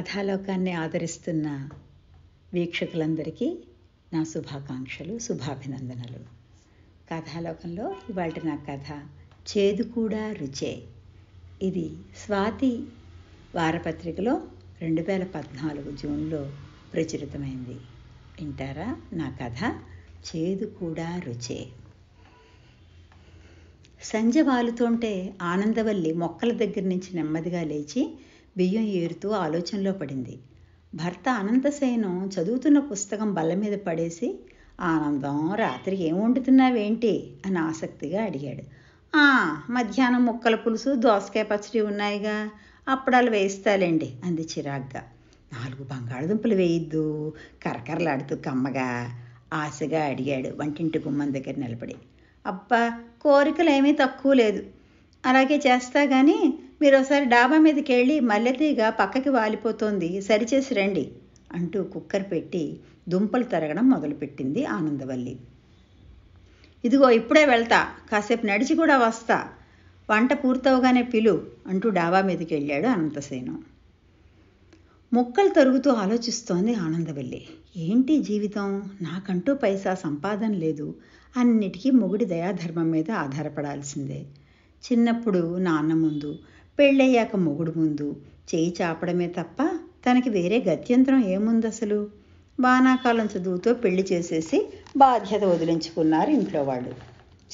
కథాలోకాన్ని ఆదరిస్తున్న వీక్షకులందరికీ నా శుభాకాంక్షలు శుభాభినందనలు కథాలోకంలో ఇవాళ నా కథ చేదు కూడా రుచే ఇది స్వాతి వారపత్రికలో రెండు వేల పద్నాలుగు జూన్లో ప్రచురితమైంది వింటారా నా కథ చేదు కూడా రుచే సంజ వాలుతుంటే ఆనందవల్లి మొక్కల దగ్గర నుంచి నెమ్మదిగా లేచి బియ్యం ఏరుతూ ఆలోచనలో పడింది భర్త అనంతసేనం చదువుతున్న పుస్తకం బల్ల మీద పడేసి ఆనందం రాత్రి ఏం వండుతున్నావేంటి అని ఆసక్తిగా అడిగాడు ఆ మధ్యాహ్నం ముక్కల పులుసు దోసకాయ పచ్చడి ఉన్నాయిగా అప్పడాలు వేయిస్తాలేండి అంది చిరాగ్గా నాలుగు బంగాళదుంపలు వేయిద్దు కరకరలాడుతూ కమ్మగా ఆశగా అడిగాడు వంటింటి గుమ్మం దగ్గర నిలబడి అబ్బా కోరికలు ఏమీ తక్కువ లేదు అలాగే చేస్తా కానీ మీరు ఒకసారి డాబా మీదకి వెళ్ళి మల్లెతీగా పక్కకి వాలిపోతోంది సరిచేసి రండి అంటూ కుక్కర్ పెట్టి దుంపలు తరగడం మొదలుపెట్టింది ఆనందవల్లి ఇదిగో ఇప్పుడే వెళ్తా కాసేపు నడిచి కూడా వస్తా వంట పూర్తవగానే పిలు అంటూ డాబా మీదకి వెళ్ళాడు అనంతసేను ముక్కలు తరుగుతూ ఆలోచిస్తోంది ఆనందవల్లి ఏంటి జీవితం నాకంటూ పైసా సంపాదన లేదు అన్నిటికీ మొగుడి దయాధర్మం మీద ఆధారపడాల్సిందే చిన్నప్పుడు నాన్న ముందు పెళ్ళయ్యాక మొగుడు ముందు చేయి చాపడమే తప్ప తనకి వేరే గత్యంతరం ఏముంది అసలు వానాకాలం చదువుతో పెళ్లి చేసేసి బాధ్యత వదిలించుకున్నారు ఇంట్లో వాళ్ళు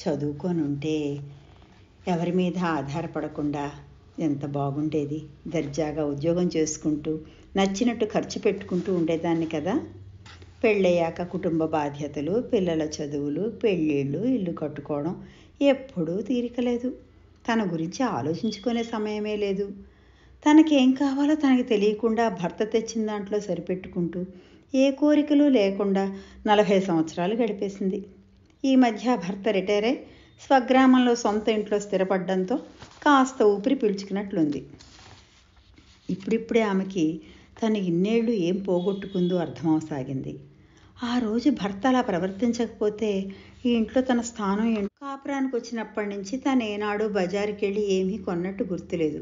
చదువుకొని ఉంటే ఎవరి మీద ఆధారపడకుండా ఎంత బాగుండేది దర్జాగా ఉద్యోగం చేసుకుంటూ నచ్చినట్టు ఖర్చు పెట్టుకుంటూ ఉండేదాన్ని కదా పెళ్ళయ్యాక కుటుంబ బాధ్యతలు పిల్లల చదువులు పెళ్ళిళ్ళు ఇల్లు కట్టుకోవడం ఎప్పుడూ తీరికలేదు తన గురించి ఆలోచించుకునే సమయమే లేదు తనకేం కావాలో తనకి తెలియకుండా భర్త తెచ్చిన దాంట్లో సరిపెట్టుకుంటూ ఏ కోరికలు లేకుండా నలభై సంవత్సరాలు గడిపేసింది ఈ మధ్య భర్త రిటైర్ అయి స్వగ్రామంలో సొంత ఇంట్లో స్థిరపడడంతో కాస్త ఊపిరి పీల్చుకున్నట్లుంది ఇప్పుడిప్పుడే ఆమెకి తను ఇన్నేళ్లు ఏం పోగొట్టుకుందో అర్థమవసాగింది ఆ రోజు భర్త అలా ప్రవర్తించకపోతే ఈ ఇంట్లో తన స్థానం కాపురానికి వచ్చినప్పటి నుంచి తను ఏనాడు బజారుకి వెళ్ళి ఏమీ కొన్నట్టు గుర్తులేదు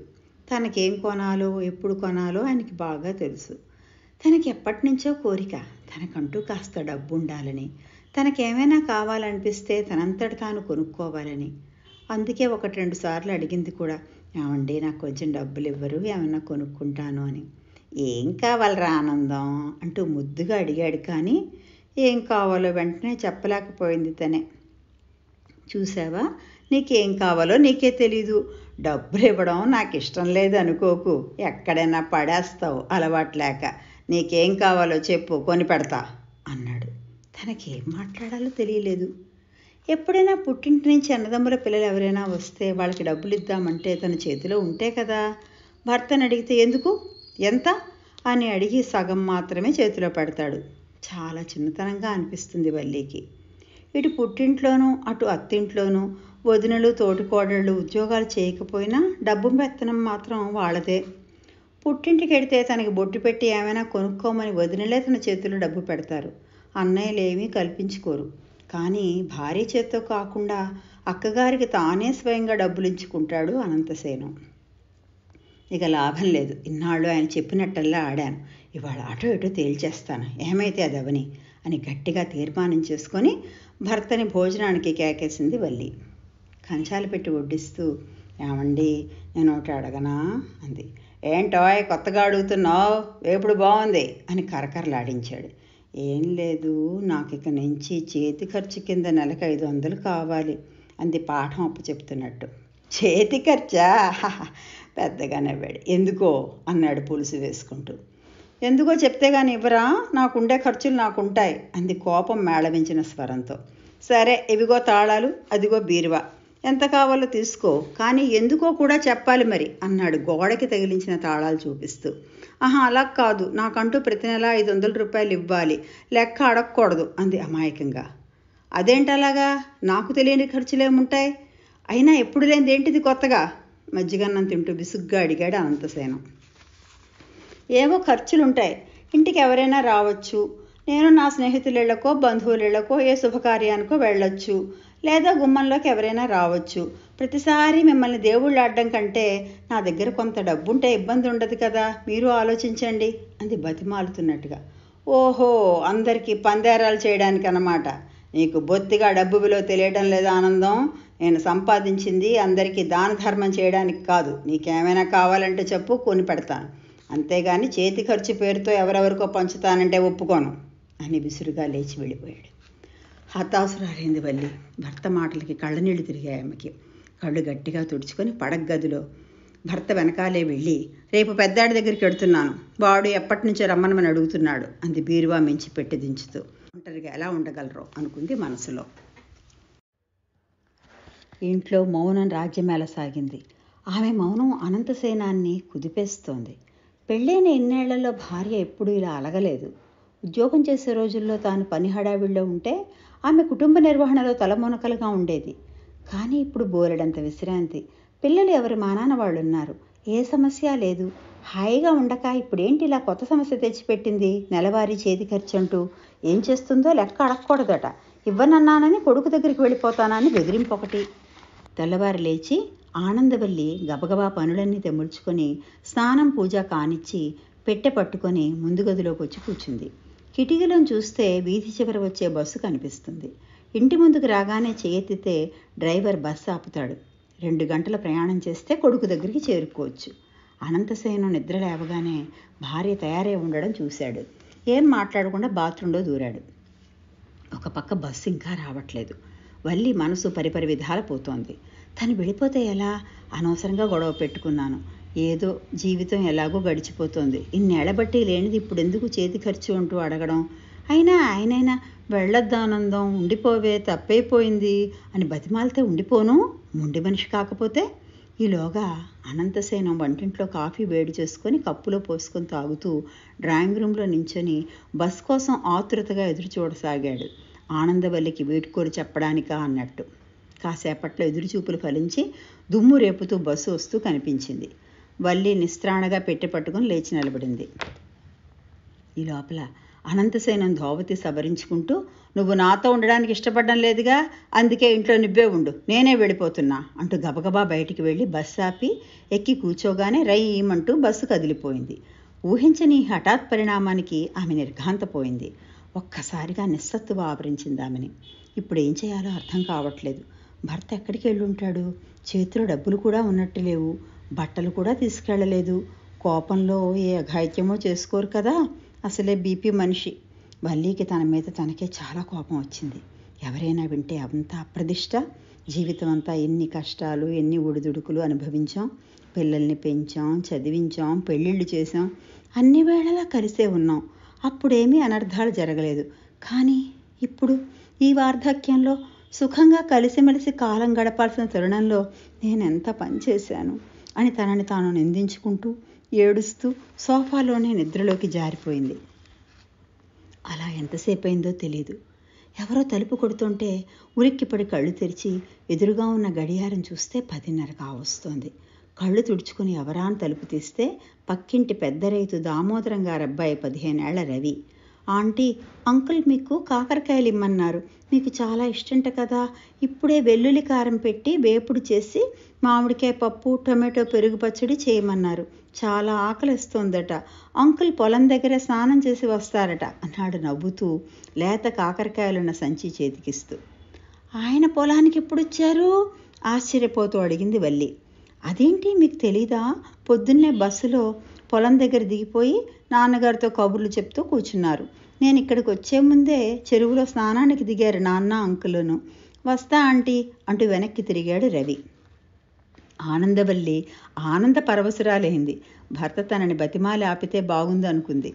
తనకేం కొనాలో ఎప్పుడు కొనాలో ఆయనకి బాగా తెలుసు తనకి ఎప్పటి నుంచో కోరిక తనకంటూ కాస్త డబ్బు ఉండాలని తనకేమైనా కావాలనిపిస్తే తనంతట తాను కొనుక్కోవాలని అందుకే ఒకటి రెండు సార్లు అడిగింది కూడా ఏమండి నాకు కొంచెం డబ్బులు ఇవ్వరు ఏమైనా కొనుక్కుంటాను అని ఏం కావాలరా ఆనందం అంటూ ముద్దుగా అడిగాడు కానీ ఏం కావాలో వెంటనే చెప్పలేకపోయింది తనే చూసావా నీకేం కావాలో నీకే తెలీదు డబ్బులు ఇవ్వడం నాకు ఇష్టం లేదు అనుకోకు ఎక్కడైనా పడేస్తావు అలవాట్లేక నీకేం కావాలో చెప్పు కొని పెడతా అన్నాడు తనకేం మాట్లాడాలో తెలియలేదు ఎప్పుడైనా పుట్టింటి నుంచి అన్నదమ్ముల పిల్లలు ఎవరైనా వస్తే వాళ్ళకి డబ్బులు ఇద్దామంటే తన చేతిలో ఉంటే కదా భర్తను అడిగితే ఎందుకు ఎంత అని అడిగి సగం మాత్రమే చేతిలో పెడతాడు చాలా చిన్నతనంగా అనిపిస్తుంది వల్లీకి ఇటు పుట్టింట్లోనూ అటు అత్తింట్లోనూ వదినలు తోటికోడళ్ళు ఉద్యోగాలు చేయకపోయినా డబ్బు మెత్తనం మాత్రం వాళ్ళదే పుట్టింటికి వెడితే తనకి బొట్టు పెట్టి ఏమైనా కొనుక్కోమని వదినలే తన చేతిలో డబ్బు పెడతారు అన్నయ్యలేమీ కల్పించుకోరు కానీ భార్య చేత్తో కాకుండా అక్కగారికి తానే స్వయంగా డబ్బులు ఇచ్చుకుంటాడు అనంతసేను ఇక లాభం లేదు ఇన్నాళ్ళు ఆయన చెప్పినట్టల్లా ఆడాను ఇవాళ అటో ఇటో తేల్చేస్తాను ఏమైతే అది అని గట్టిగా తీర్మానం చేసుకొని భర్తని భోజనానికి కేకేసింది వల్లి కంచాలు పెట్టి వడ్డిస్తూ ఏమండి నేను ఒకటి అడగనా అంది ఏంటోయ్ కొత్తగా అడుగుతున్నావు ఎప్పుడు బాగుంది అని కరకరలాడించాడు ఏం లేదు నాకు ఇక నుంచి చేతి ఖర్చు కింద నెలకు ఐదు వందలు కావాలి అంది పాఠం అప్పు చెప్తున్నట్టు చేతి ఖర్చా పెద్దగా నవ్వాడు ఎందుకో అన్నాడు పులుసు వేసుకుంటూ ఎందుకో చెప్తే కానీ ఇవ్వరా నాకుండే ఖర్చులు నాకుంటాయి అంది కోపం మేళవించిన స్వరంతో సరే ఇవిగో తాళాలు అదిగో బీరువా ఎంత కావాలో తీసుకో కానీ ఎందుకో కూడా చెప్పాలి మరి అన్నాడు గోడకి తగిలించిన తాళాలు చూపిస్తూ ఆహా అలా కాదు నాకంటూ ప్రతి నెల ఐదు వందల రూపాయలు ఇవ్వాలి లెక్క అడగకూడదు అంది అమాయకంగా అదేంటలాగా నాకు తెలియని ఖర్చులేముంటాయి అయినా ఎప్పుడు లేనిదేంటిది కొత్తగా మజ్జిగన్నం తింటూ బిసుగ్గా అడిగాడు అనంతసేనం ఏవో ఖర్చులుంటాయి ఇంటికి ఎవరైనా రావచ్చు నేను నా స్నేహితులకో బంధువులకో ఏ శుభకార్యానికో వెళ్ళొచ్చు లేదా గుమ్మంలోకి ఎవరైనా రావచ్చు ప్రతిసారి మిమ్మల్ని దేవుళ్ళు ఆడడం కంటే నా దగ్గర కొంత డబ్బుంటే ఇబ్బంది ఉండదు కదా మీరు ఆలోచించండి అంది బతిమాలుతున్నట్టుగా ఓహో అందరికీ పందేరాలు చేయడానికి అన్నమాట నీకు బొత్తిగా డబ్బు విలువ తెలియడం లేదా ఆనందం నేను సంపాదించింది అందరికీ దాన ధర్మం చేయడానికి కాదు నీకేమైనా కావాలంటే చెప్పు కొని పెడతాను అంతేగాని చేతి ఖర్చు పేరుతో ఎవరెవరికో పంచుతానంటే ఒప్పుకోను అని విసురుగా లేచి వెళ్ళిపోయాడు హతాసురాలైంది వల్లి భర్త మాటలకి కళ్ళనీళ్లు తిరిగాయి ఆమెకి కళ్ళు గట్టిగా తుడుచుకొని పడగదిలో భర్త వెనకాలే వెళ్ళి రేపు పెద్దాడి దగ్గరికి వెడుతున్నాను వాడు ఎప్పటి నుంచో రమ్మనమని అడుగుతున్నాడు అంది బీరువా మించి పెట్టి దించుతూ ఒంటరిగా ఎలా ఉండగలరు అనుకుంది మనసులో ఇంట్లో మౌనం రాజ్యమేళ సాగింది ఆమె మౌనం అనంతసేనాన్ని కుదిపేస్తోంది పెళ్ళైన ఇన్నేళ్లలో భార్య ఎప్పుడూ ఇలా అలగలేదు ఉద్యోగం చేసే రోజుల్లో తాను పని హడావిడిలో ఉంటే ఆమె కుటుంబ నిర్వహణలో తలమునకలుగా ఉండేది కానీ ఇప్పుడు బోలెడంత విశ్రాంతి పిల్లలు ఎవరి మానాన వాళ్ళున్నారు ఏ సమస్య లేదు హాయిగా ఉండక ఇప్పుడేంటి ఇలా కొత్త సమస్య తెచ్చిపెట్టింది నెలవారీ చేతి ఖర్చు అంటూ ఏం చేస్తుందో లెక్క అడగకూడదట ఇవ్వనన్నానని కొడుకు దగ్గరికి వెళ్ళిపోతానని బెదిరింపొకటి తెల్లవారు లేచి ఆనందవల్లి గబగబా పనులన్నీ తెముల్చుకొని స్నానం పూజ కానిచ్చి పెట్టె పట్టుకొని ముందు గదిలోకి వచ్చి కూర్చుంది కిటికీలను చూస్తే వీధి చివర వచ్చే బస్సు కనిపిస్తుంది ఇంటి ముందుకు రాగానే చేయెత్తితే డ్రైవర్ బస్సు ఆపుతాడు రెండు గంటల ప్రయాణం చేస్తే కొడుకు దగ్గరికి చేరుకోవచ్చు అనంతసేను నిద్ర లేవగానే భార్య తయారై ఉండడం చూశాడు ఏం మాట్లాడకుండా బాత్రూంలో దూరాడు ఒక పక్క బస్సు ఇంకా రావట్లేదు వల్లి మనసు పరిపరి విధాల పోతోంది తను వెళ్ళిపోతే ఎలా అనవసరంగా గొడవ పెట్టుకున్నాను ఏదో జీవితం ఎలాగో గడిచిపోతుంది ఇన్నేళ్లబట్టి లేనిది ఇప్పుడు ఎందుకు చేతి ఖర్చు అంటూ అడగడం అయినా ఆయనైనా వెళ్ళొద్దానందం ఉండిపోవే తప్పైపోయింది అని బతిమాలితే ఉండిపోను ముండి మనిషి కాకపోతే ఈలోగా అనంతసేనం వంటింట్లో కాఫీ వేడి చేసుకొని కప్పులో పోసుకొని తాగుతూ డ్రాయింగ్ రూమ్లో నించొని బస్ కోసం ఆతురతగా ఎదురు చూడసాగాడు ఆనందవల్లికి వీడ్కోలు చెప్పడానికా అన్నట్టు కాసేపట్లో ఎదురుచూపులు ఫలించి దుమ్ము రేపుతూ బస్సు వస్తూ కనిపించింది వల్లి నిస్త్రాణగా పెట్టి పట్టుకుని లేచి నిలబడింది ఈ లోపల అనంతసేనం ధోవతి సవరించుకుంటూ నువ్వు నాతో ఉండడానికి ఇష్టపడడం లేదుగా అందుకే ఇంట్లో నిబ్బే ఉండు నేనే వెళ్ళిపోతున్నా అంటూ గబగబా బయటికి వెళ్ళి బస్సు ఆపి ఎక్కి కూర్చోగానే రయ్యమంటూ బస్సు కదిలిపోయింది ఊహించని హఠాత్ పరిణామానికి ఆమె నిర్ఘాంతపోయింది ఒక్కసారిగా నిస్సత్తువ ఆవరించింది ఆమెని ఇప్పుడు ఏం చేయాలో అర్థం కావట్లేదు భర్త ఎక్కడికి వెళ్ళుంటాడు చేతిలో డబ్బులు కూడా ఉన్నట్టు లేవు బట్టలు కూడా తీసుకెళ్ళలేదు కోపంలో ఏ అఘాయిత్యమో చేసుకోరు కదా అసలే బీపీ మనిషి వల్లీకి తన మీద తనకే చాలా కోపం వచ్చింది ఎవరైనా వింటే అంత అప్రదిష్ట జీవితం అంతా ఎన్ని కష్టాలు ఎన్ని ఒడిదుడుకులు అనుభవించాం పిల్లల్ని పెంచాం చదివించాం పెళ్ళిళ్ళు చేసాం అన్ని వేళలా కలిసే ఉన్నాం అప్పుడేమీ అనర్థాలు జరగలేదు కానీ ఇప్పుడు ఈ వార్ధక్యంలో సుఖంగా కలిసిమెలిసి కాలం గడపాల్సిన తరుణంలో నేనెంత పనిచేశాను అని తనని తాను నిందించుకుంటూ ఏడుస్తూ సోఫాలోనే నిద్రలోకి జారిపోయింది అలా ఎంతసేపు అయిందో తెలీదు ఎవరో తలుపు కొడుతుంటే ఉరిక్కిపడి కళ్ళు తెరిచి ఎదురుగా ఉన్న గడియారం చూస్తే పదిన్నర కావస్తోంది కళ్ళు తుడుచుకుని ఎవరాని తలుపు తీస్తే పక్కింటి పెద్ద రైతు దామోదరం గారబ్బాయి పదిహేనేళ్ల రవి ఆంటీ అంకుల్ మీకు కాకరకాయలు ఇమ్మన్నారు మీకు చాలా ఇష్టంట కదా ఇప్పుడే వెల్లుల్లి కారం పెట్టి వేపుడు చేసి మామిడికాయ పప్పు టొమాటో పెరుగు పచ్చడి చేయమన్నారు చాలా ఆకలిస్తోందట అంకుల్ పొలం దగ్గర స్నానం చేసి వస్తారట అన్నాడు నవ్వుతూ లేత కాకరకాయలున్న సంచి చేతికిస్తూ ఆయన పొలానికి ఎప్పుడొచ్చారు ఆశ్చర్యపోతూ అడిగింది వల్లి అదేంటి మీకు తెలీదా పొద్దున్నే బస్సులో పొలం దగ్గర దిగిపోయి నాన్నగారితో కబుర్లు చెప్తూ కూర్చున్నారు నేను ఇక్కడికి వచ్చే ముందే చెరువులో స్నానానికి దిగారు నాన్న అంకులను వస్తా ఆంటీ అంటూ వెనక్కి తిరిగాడు రవి ఆనందవల్లి ఆనంద పరవశురాలైంది భర్త తనని బతిమాలి ఆపితే బాగుంది అనుకుంది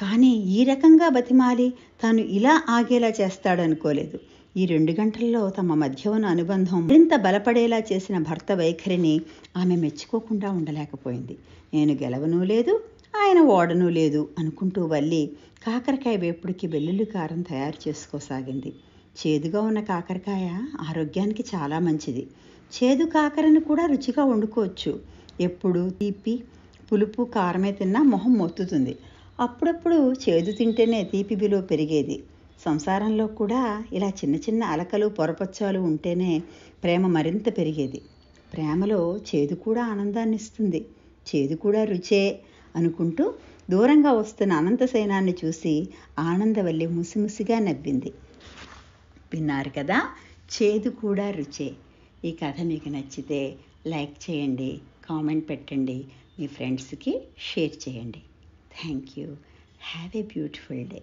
కానీ ఈ రకంగా బతిమాలి తాను ఇలా ఆగేలా చేస్తాడనుకోలేదు ఈ రెండు గంటల్లో తమ మధ్య ఉన్న అనుబంధం మరింత బలపడేలా చేసిన భర్త వైఖరిని ఆమె మెచ్చుకోకుండా ఉండలేకపోయింది నేను గెలవనూ లేదు ఆయన ఓడనూ లేదు అనుకుంటూ వల్లి కాకరకాయ వేపుడికి వెల్లుల్లి కారం తయారు చేసుకోసాగింది చేదుగా ఉన్న కాకరకాయ ఆరోగ్యానికి చాలా మంచిది చేదు కాకరను కూడా రుచిగా వండుకోవచ్చు ఎప్పుడు తీపి పులుపు కారమే తిన్నా మొహం మొత్తుతుంది అప్పుడప్పుడు చేదు తింటేనే తీపి విలువ పెరిగేది సంసారంలో కూడా ఇలా చిన్న చిన్న అలకలు పొరపచ్చాలు ఉంటేనే ప్రేమ మరింత పెరిగేది ప్రేమలో చేదు కూడా ఆనందాన్ని ఇస్తుంది చేదు కూడా రుచే అనుకుంటూ దూరంగా వస్తున్న అనంత అనంతసేనాన్ని చూసి ఆనందవల్లి ముసిముసిగా నవ్వింది విన్నారు కదా చేదు కూడా రుచే ఈ కథ మీకు నచ్చితే లైక్ చేయండి కామెంట్ పెట్టండి మీ ఫ్రెండ్స్కి షేర్ చేయండి thank you have a beautiful day